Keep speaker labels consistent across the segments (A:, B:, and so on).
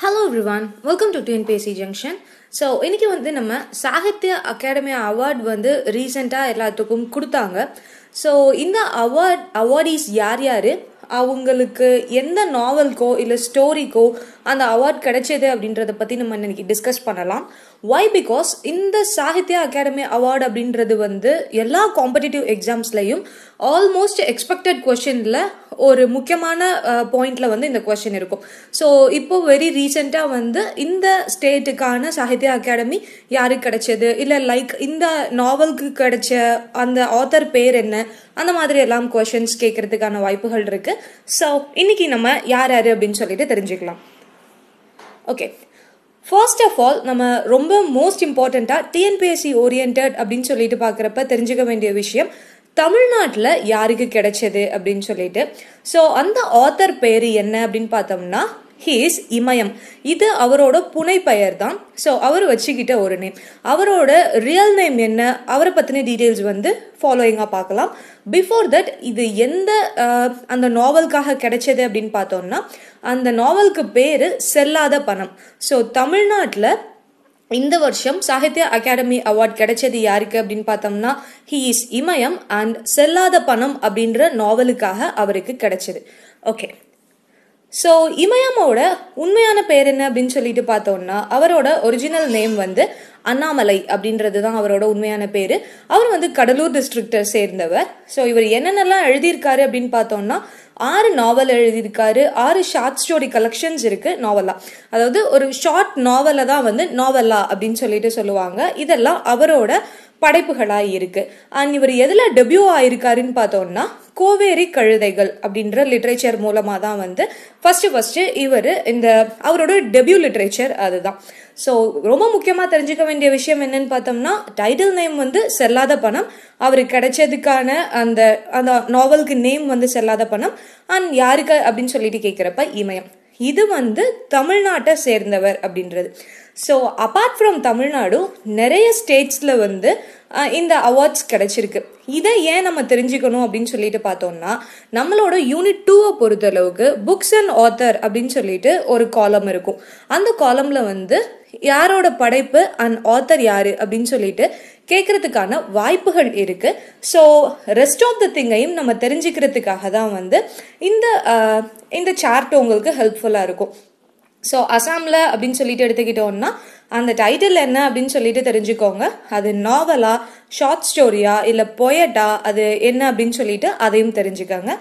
A: hello everyone welcome to பேசி junction so இன்றைக்கி வந்து நம்ம சாகித்ய அகாடமி அவார்ட் வந்து ரீசெண்டாக எல்லாத்துக்கும் கொடுத்தாங்க ஸோ இந்த அவார்ட் அவார்டீஸ் யார் யார் அவங்களுக்கு எந்த நாவல்க்கோ இல்லை ஸ்டோரிக்கோ அந்த அவார்ட் கிடைச்சது அப்படின்றத பற்றி நம்ம இன்னைக்கு டிஸ்கஸ் பண்ணலாம் ஒய் பிகாஸ் இந்த சாகித்ய அகாடமி அவார்டு அப்படின்றது வந்து எல்லா காம்படிட்டிவ் எக்ஸாம்ஸ்லையும் ஆல்மோஸ்ட் எக்ஸ்பெக்டட் கொஷனில் ஒரு முக்கியமான பாயிண்ட்ல வந்து இந்த கொஷின் இருக்கும் ஸோ இப்போ வெரி ரீசெண்டாக வந்து இந்த ஸ்டேட்டுக்கான சாகித்ய அகாடமி யாருக்கு கிடைச்சது இல்லை லைக் இந்த நாவலுக்கு கிடைச்ச அந்த ஆத்தர் பேர் என்ன அந்த மாதிரி எல்லாம் கொஷின்ஸ் கேட்கறதுக்கான வாய்ப்புகள் இருக்கு ஸோ இன்னைக்கு நம்ம யார் யார் அப்படின்னு சொல்லிட்டு தெரிஞ்சுக்கலாம் ஓகே ஃபர்ஸ்ட் ஆஃப் ஆல் நம்ம ரொம்ப மோஸ்ட் இம்பார்ட்டண்ட்டாக டிஎன்பிஎஸ்சி ஓரியன்ட் அப்படின்னு சொல்லிட்டு பார்க்குறப்ப தெரிஞ்சுக்க வேண்டிய விஷயம் தமிழ்நாட்டில் யாருக்கு கிடைச்சது அப்படின்னு சொல்லிட்டு ஸோ அந்த ஆத்தர் பேர் என்ன அப்படின்னு பார்த்தோம்னா ஹீஸ் இமயம் இது அவரோட புனை பெயர் தான் ஸோ அவர் வச்சுக்கிட்ட ஒரு நேம் அவரோட ரியல் நேம் என்ன அவரை பற்றின டீட்டெயில்ஸ் வந்து ஃபாலோயிங்காக பார்க்கலாம் பிஃபோர் தட் இது எந்த அந்த நாவலுக்காக கிடைச்சது அப்படின்னு பார்த்தோம்னா அந்த நாவலுக்கு பேர் செல்லாத பணம் ஸோ தமிழ்நாட்டில் இந்த வருஷம் சாகித்ய அகாடமி அவார்ட் கிடைச்சது யாருக்கு அப்படின்னு பார்த்தோம்னா ஹி இஸ் இமயம் அண்ட் செல்லாத பணம் அப்படின்ற நாவலுக்காக அவருக்கு கிடைச்சது ஓகே ஸோ இமயமோட உண்மையான பேர் என்ன அப்படின்னு சொல்லிட்டு பார்த்தோம்னா அவரோட ஒரிஜினல் நேம் வந்து அண்ணாமலை அப்படின்றது தான் அவரோட உண்மையான பேர் அவர் வந்து கடலூர் டிஸ்ட்ரிக்டை சேர்ந்தவர் ஸோ இவர் என்னென்னலாம் எழுதியிருக்காரு அப்படின்னு பார்த்தோம்னா ஆறு நாவல் எழுதியிருக்காரு ஆறு ஷார்ட் ஸ்டோரி கலெக்ஷன்ஸ் இருக்கு நாவலா அதாவது ஒரு ஷார்ட் நாவலை தான் வந்து நாவலா அப்படின்னு சொல்லிட்டு சொல்லுவாங்க இதெல்லாம் அவரோட படைப்புகளாக இருக்குது இவர் எதில் டெபியூ ஆயிருக்காருன்னு பார்த்தோம்னா கோவேரி கழுதைகள் அப்படின்ற லிட்ரேச்சர் மூலமாக தான் வந்து ஃபஸ்ட்டு ஃபஸ்ட்டு இவர் இந்த அவரோட டெபியூ லிட்ரேச்சர் அதுதான் ஸோ ரொம்ப முக்கியமாக தெரிஞ்சுக்க வேண்டிய விஷயம் என்னன்னு பார்த்தோம்னா டைட்டில் நேம் வந்து செல்லாத பணம் அவருக்கு கிடைச்சதுக்கான அந்த அந்த நாவலுக்கு நேம் வந்து செல்லாத பணம் அண்ட் யாருக்கு அப்படின்னு சொல்லிட்டு கேட்குறப்ப இமயம் இது வந்து தமிழ்நாட்டை சேர்ந்தவர் அப்படின்றது ஸோ அப்பார்ட் ஃப்ரம் தமிழ்நாடு நிறைய ஸ்டேட்ஸில் வந்து இந்த அவார்ட்ஸ் கிடச்சிருக்கு இதை ஏன் நம்ம தெரிஞ்சுக்கணும் அப்படின்னு சொல்லிட்டு பார்த்தோம்னா நம்மளோட யூனிட் டூவை பொறுத்தளவுக்கு புக்ஸ் அண்ட் ஆத்தர் அப்படின்னு சொல்லிட்டு ஒரு காலம் இருக்கும் அந்த காலமில் வந்து யாரோட படைப்பு அண்ட் ஆத்தர் யார் அப்படின்னு சொல்லிட்டு கேட்கறதுக்கான வாய்ப்புகள் இருக்குது ஸோ ரெஸ்ட் ஆஃப் த திங்கையும் நம்ம தெரிஞ்சுக்கிறதுக்காக தான் வந்து இந்த இந்த சார்ட் உங்களுக்கு ஹெல்ப்ஃபுல்லாக இருக்கும் ஸோ அசாமில் அப்படின்னு சொல்லிட்டு எடுத்துக்கிட்டோன்னா அந்த டைட்டில் என்ன அப்படின்னு சொல்லிட்டு தெரிஞ்சுக்கோங்க அது நாவலா ஷார்ட் ஸ்டோரியா இல்லை பொயட்டா அது என்ன அப்படின்னு சொல்லிட்டு அதையும் தெரிஞ்சுக்கோங்க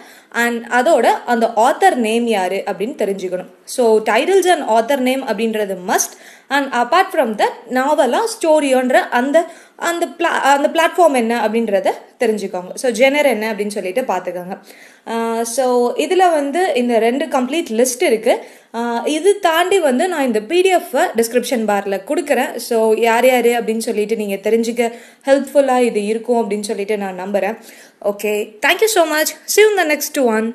A: அண்ட் அதோட அந்த ஆத்தர் நேம் யார் அப்படின்னு தெரிஞ்சுக்கணும் so titles and author name அப்படின்றது must and apart from the நாவலாக ஸ்டோரியோன்ற அந்த அந்த பிளா அந்த பிளாட்ஃபார்ம் என்ன அப்படின்றத தெரிஞ்சுக்கோங்க ஸோ ஜெனர் என்ன அப்படின்னு சொல்லிட்டு பார்த்துக்கோங்க ஸோ uh, இதில் வந்து இந்த ரெண்டு கம்ப்ளீட் லிஸ்ட் இருக்குது இது தாண்டி வந்து நான் இந்த பிடிஎஃப்பை டிஸ்கிரிப்ஷன் பாரில் கொடுக்குறேன் ஸோ யார் யார் அப்படின்னு சொல்லிட்டு நீங்கள் தெரிஞ்சுக்க ஹெல்ப்ஃபுல்லாக இது இருக்கும் அப்படின்னு சொல்லிட்டு நான் நம்புகிறேன் okay thank you so much see the next one